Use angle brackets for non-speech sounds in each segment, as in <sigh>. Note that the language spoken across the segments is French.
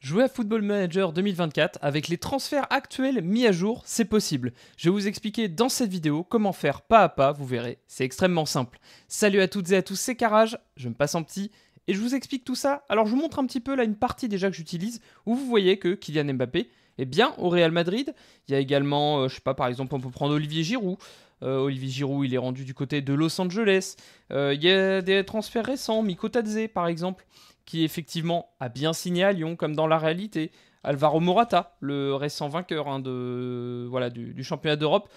Jouer à Football Manager 2024 avec les transferts actuels mis à jour, c'est possible. Je vais vous expliquer dans cette vidéo comment faire pas à pas, vous verrez, c'est extrêmement simple. Salut à toutes et à tous, c'est Carage, je me passe en petit, et je vous explique tout ça. Alors je vous montre un petit peu là une partie déjà que j'utilise, où vous voyez que Kylian Mbappé est eh bien au Real Madrid. Il y a également, euh, je sais pas, par exemple on peut prendre Olivier Giroud, euh, Olivier Giroud, il est rendu du côté de Los Angeles. Euh, il y a des transferts récents, Miko Tadze par exemple, qui effectivement a bien signé à Lyon, comme dans la réalité. Alvaro Morata, le récent vainqueur hein, de, voilà, du, championnat d'Europe,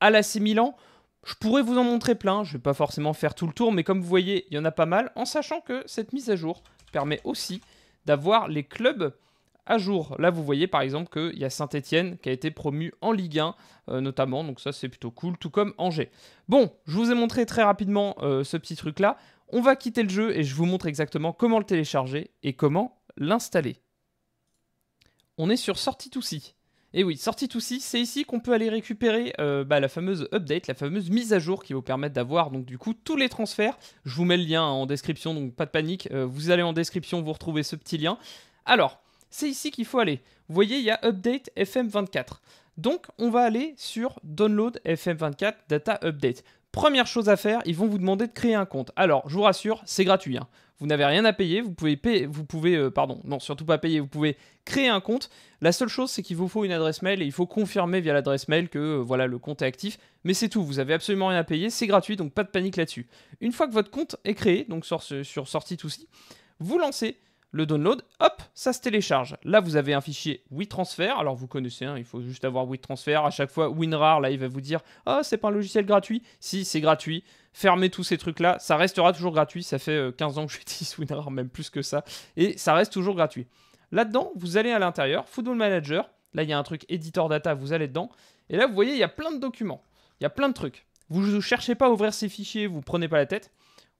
à l'AC Milan. Je pourrais vous en montrer plein, je ne vais pas forcément faire tout le tour, mais comme vous voyez, il y en a pas mal, en sachant que cette mise à jour permet aussi d'avoir les clubs à jour. Là, vous voyez par exemple qu'il y a Saint-Etienne qui a été promu en Ligue 1, euh, notamment, donc ça c'est plutôt cool, tout comme Angers. Bon, je vous ai montré très rapidement euh, ce petit truc-là. On va quitter le jeu et je vous montre exactement comment le télécharger et comment l'installer. On est sur Sortie c Et eh oui, sortie tout si, c'est ici qu'on peut aller récupérer euh, bah, la fameuse update, la fameuse mise à jour qui vous permet d'avoir donc du coup tous les transferts. Je vous mets le lien en description, donc pas de panique. vous allez en description, vous retrouvez ce petit lien. Alors, c'est ici qu'il faut aller. Vous voyez, il y a Update FM24. Donc, on va aller sur Download FM24 Data Update. Première chose à faire, ils vont vous demander de créer un compte. Alors, je vous rassure, c'est gratuit. Hein. Vous n'avez rien à payer, vous pouvez, payer, vous pouvez euh, pardon, non, surtout pas payer, vous pouvez créer un compte. La seule chose, c'est qu'il vous faut une adresse mail et il faut confirmer via l'adresse mail que euh, voilà, le compte est actif. Mais c'est tout, vous avez absolument rien à payer, c'est gratuit, donc pas de panique là-dessus. Une fois que votre compte est créé, donc sur, sur Sortie tout vous lancez le download, hop, ça se télécharge. Là, vous avez un fichier WeTransfer. Alors, vous connaissez, hein, il faut juste avoir WeTransfer. À chaque fois, WinRAR, là, il va vous dire Ah, oh, c'est pas un logiciel gratuit. Si, c'est gratuit. Fermez tous ces trucs-là. Ça restera toujours gratuit. Ça fait 15 euh, ans que je j'utilise <laughs> WinRAR, même plus que ça. Et ça reste toujours gratuit. Là-dedans, vous allez à l'intérieur, Football Manager. Là, il y a un truc Editor Data, vous allez dedans. Et là, vous voyez, il y a plein de documents. Il y a plein de trucs. Vous ne cherchez pas à ouvrir ces fichiers, vous prenez pas la tête.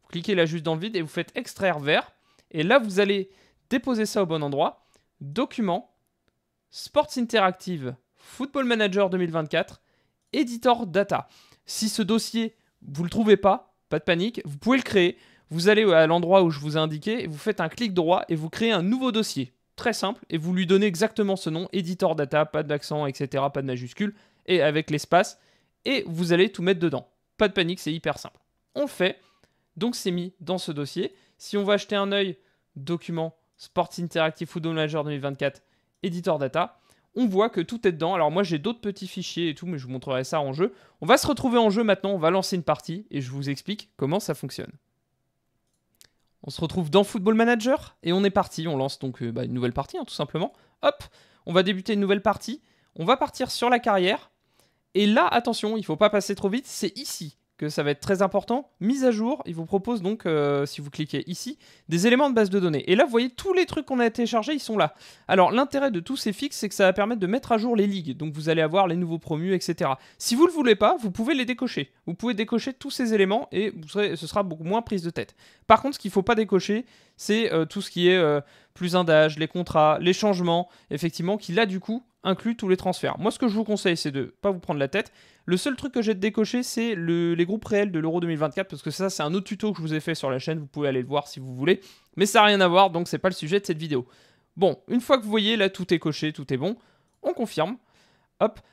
Vous cliquez là juste dans le vide et vous faites extraire vert. Et là, vous allez déposez ça au bon endroit. document, Sports Interactive, Football Manager 2024, Editor Data. Si ce dossier, vous ne le trouvez pas, pas de panique, vous pouvez le créer. Vous allez à l'endroit où je vous ai indiqué, vous faites un clic droit et vous créez un nouveau dossier. Très simple, et vous lui donnez exactement ce nom, Editor Data, pas d'accent, etc., pas de majuscule, et avec l'espace, et vous allez tout mettre dedans. Pas de panique, c'est hyper simple. On le fait, donc c'est mis dans ce dossier. Si on va acheter un œil, document, Sports Interactive Football Manager 2024, éditeur data. On voit que tout est dedans. Alors moi j'ai d'autres petits fichiers et tout, mais je vous montrerai ça en jeu. On va se retrouver en jeu maintenant, on va lancer une partie et je vous explique comment ça fonctionne. On se retrouve dans Football Manager et on est parti. On lance donc euh, bah, une nouvelle partie, hein, tout simplement. Hop, on va débuter une nouvelle partie. On va partir sur la carrière. Et là, attention, il ne faut pas passer trop vite, c'est ici ça va être très important. Mise à jour, il vous propose donc, euh, si vous cliquez ici, des éléments de base de données. Et là, vous voyez, tous les trucs qu'on a téléchargés, ils sont là. Alors, l'intérêt de tous ces fixes, c'est que ça va permettre de mettre à jour les ligues. Donc, vous allez avoir les nouveaux promus, etc. Si vous ne le voulez pas, vous pouvez les décocher. Vous pouvez décocher tous ces éléments et ce sera beaucoup moins prise de tête. Par contre, ce qu'il ne faut pas décocher, c'est euh, tout ce qui est euh, plus un d'âge, les contrats, les changements, effectivement, qui là, du coup, inclut tous les transferts. Moi, ce que je vous conseille, c'est de pas vous prendre la tête. Le seul truc que j'ai décoché, c'est les groupes réels de l'Euro 2024, parce que ça, c'est un autre tuto que je vous ai fait sur la chaîne. Vous pouvez aller le voir si vous voulez, mais ça n'a rien à voir, donc c'est pas le sujet de cette vidéo. Bon, une fois que vous voyez, là, tout est coché, tout est bon. On confirme.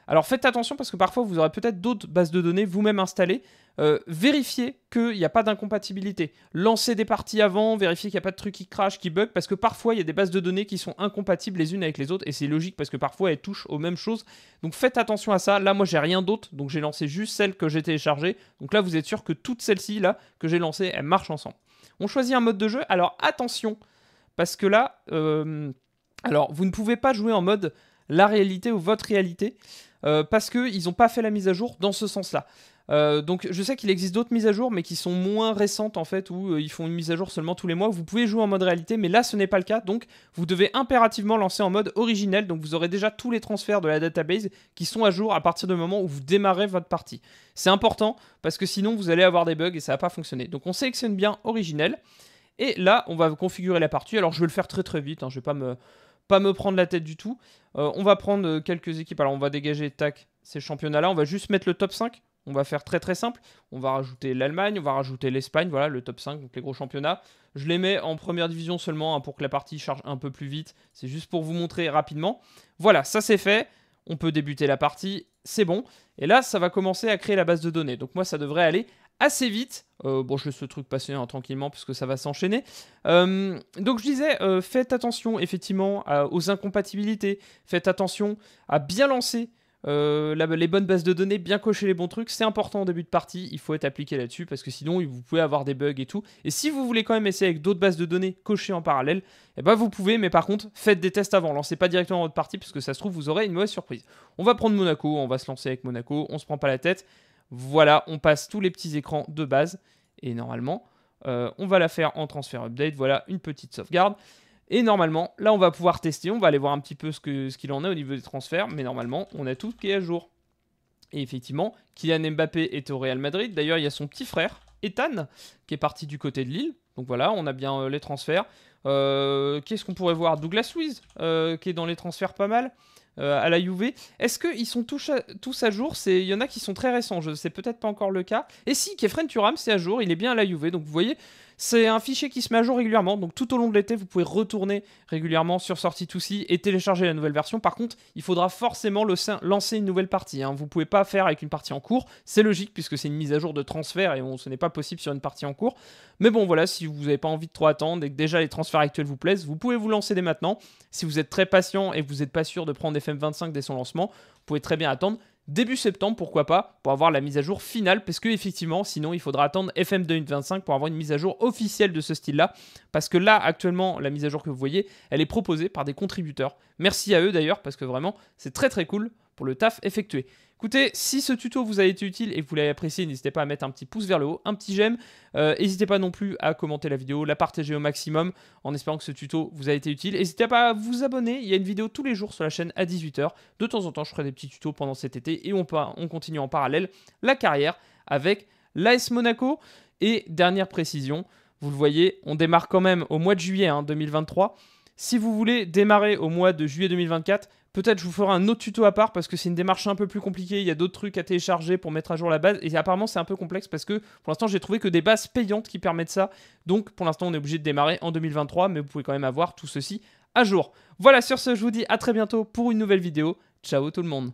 Alors faites attention parce que parfois vous aurez peut-être d'autres bases de données vous-même installées. Euh, vérifiez qu'il n'y a pas d'incompatibilité. Lancez des parties avant, vérifiez qu'il n'y a pas de trucs qui crash, qui bug, parce que parfois il y a des bases de données qui sont incompatibles les unes avec les autres et c'est logique parce que parfois elles touchent aux mêmes choses. Donc faites attention à ça. Là, moi j'ai rien d'autre, donc j'ai lancé juste celle que j'ai téléchargée. Donc là, vous êtes sûr que toutes celles-ci là que j'ai lancées, elles marchent ensemble. On choisit un mode de jeu. Alors attention, parce que là, euh, alors vous ne pouvez pas jouer en mode la réalité ou votre réalité, euh, parce qu'ils n'ont pas fait la mise à jour dans ce sens-là. Euh, donc je sais qu'il existe d'autres mises à jour, mais qui sont moins récentes en fait, où euh, ils font une mise à jour seulement tous les mois. Vous pouvez jouer en mode réalité, mais là ce n'est pas le cas, donc vous devez impérativement lancer en mode originel. Donc vous aurez déjà tous les transferts de la database qui sont à jour à partir du moment où vous démarrez votre partie. C'est important parce que sinon vous allez avoir des bugs et ça va pas fonctionner. Donc on sélectionne bien originel. Et là, on va configurer la partie. Alors, je vais le faire très très vite. Hein. Je ne vais pas me, pas me prendre la tête du tout. Euh, on va prendre euh, quelques équipes. Alors, on va dégager, tac, ces championnats-là. On va juste mettre le top 5. On va faire très très simple. On va rajouter l'Allemagne, on va rajouter l'Espagne, voilà, le top 5, donc les gros championnats. Je les mets en première division seulement hein, pour que la partie charge un peu plus vite. C'est juste pour vous montrer rapidement. Voilà, ça c'est fait. On peut débuter la partie, c'est bon. Et là, ça va commencer à créer la base de données. Donc moi, ça devrait aller assez vite. Euh, bon, je laisse ce truc passer hein, tranquillement parce que ça va s'enchaîner. Euh, donc, je disais, euh, faites attention effectivement aux incompatibilités. Faites attention à bien lancer les bonnes bases de données, bien cocher les bons trucs. C'est important au début de partie. Il faut être appliqué là-dessus parce que sinon, vous pouvez avoir des bugs et tout. Et si vous voulez quand même essayer avec d'autres bases de données cochées en parallèle, et eh ben vous pouvez. Mais par contre, faites des tests avant. Lancez pas directement votre partie parce que ça se trouve, vous aurez une mauvaise surprise. On va prendre Monaco. On va se lancer avec Monaco. On se prend pas la tête. Voilà, on passe tous les petits écrans de base. Et normalement, euh, on va la faire en transfert update. Voilà, une petite sauvegarde. Et normalement, là, on va pouvoir tester. On va aller voir un petit peu ce qu'il ce en est au niveau des transferts. Mais normalement, on a tout qui est à jour. Et effectivement, Kylian Mbappé est au Real Madrid. D'ailleurs, il y a son petit frère, Ethan, qui est parti du côté de Lille. Donc voilà, on a bien euh, les transferts. Euh, qu'est-ce qu'on pourrait voir Douglas Luiz, qui est dans les transferts pas mal. Euh, à la UV. Est-ce qu'ils sont tous à, jour Il y en a qui sont très récents, je sais peut-être pas encore le cas. Et si, Kefren Turam, c'est à jour, il est bien à la UV, Donc vous voyez, c'est un fichier qui se met à jour régulièrement, donc tout au long de l'été, vous pouvez retourner régulièrement sur Sortie c et télécharger la nouvelle version. Par contre, il faudra forcément le lancer une nouvelle partie. Hein. Vous ne pouvez pas faire avec une partie en cours. C'est logique puisque c'est une mise à jour de transfert et ce n'est pas possible sur une partie en cours. Mais bon, voilà, si vous n'avez pas envie de trop attendre et que déjà les transferts actuels vous plaisent, vous pouvez vous lancer dès maintenant. Si vous êtes très patient et que vous n'êtes pas sûr de prendre FM25 dès son lancement, vous pouvez très bien attendre début septembre, pourquoi pas, pour avoir la mise à jour finale, parce que effectivement, sinon il faudra attendre FM 2025 pour avoir une mise à jour officielle de ce style-là, parce que là, actuellement, la mise à jour que vous voyez, elle est proposée par des contributeurs. Merci à eux d'ailleurs, parce que vraiment, c'est très très cool pour le taf effectué. Écoutez, si ce tuto vous a été utile et que vous l'avez apprécié, n'hésitez pas à mettre un petit pouce vers le haut, un petit j'aime. Euh, n'hésitez pas non plus à commenter la vidéo, la partager au maximum en espérant que ce tuto vous a été utile. N'hésitez pas à vous abonner, il y a une vidéo tous les jours sur la chaîne à 18h. De temps en temps, je ferai des petits tutos pendant cet été et on, continue en parallèle la carrière avec l'AS Monaco. Et dernière précision, vous le voyez, on démarre quand même au mois de juillet 2023. Hein, si vous voulez démarrer au mois de juillet 2024, Peut-être je vous ferai un autre tuto à part parce que c'est une démarche un peu plus compliquée. Il y a d'autres trucs à télécharger pour mettre à jour la base. Et apparemment, c'est un peu complexe parce que pour l'instant, j'ai trouvé que des bases payantes qui permettent ça. Donc pour l'instant, on est obligé de démarrer en 2023, mais vous pouvez quand même avoir tout ceci à jour. Voilà, sur ce, je vous dis à très bientôt pour une nouvelle vidéo. Ciao tout le monde.